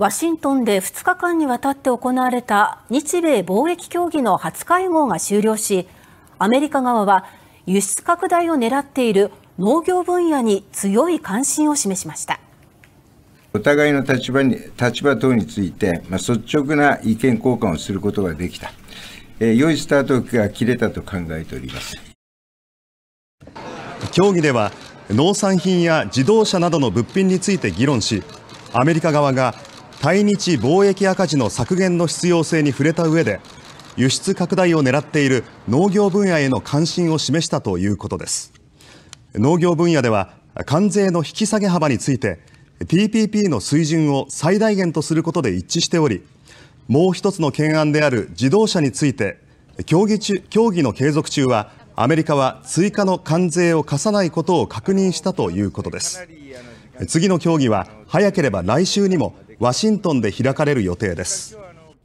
ワシントンで2日間にわたって行われた日米貿易協議の初会合が終了し、アメリカ側は輸出拡大を狙っている農業分野に強い関心を示しました。お互いの立場に立場等について、まあ、率直な意見交換をすることができた、えー、良いスタートが切れたと考えております協議では農産品や自動車などの物品について議論しアメリカ側が対日貿易赤字の削減の必要性に触れた上で輸出拡大を狙っている農業分野への関心を示したということです農業分野では関税の引き下げ幅について TPP の水準を最大限とすることで一致しておりもう一つの懸案である自動車について協議中協議の継続中はアメリカは追加の関税を課さないことを確認したということです次の協議は早ければ来週にもワシントンで開かれる予定です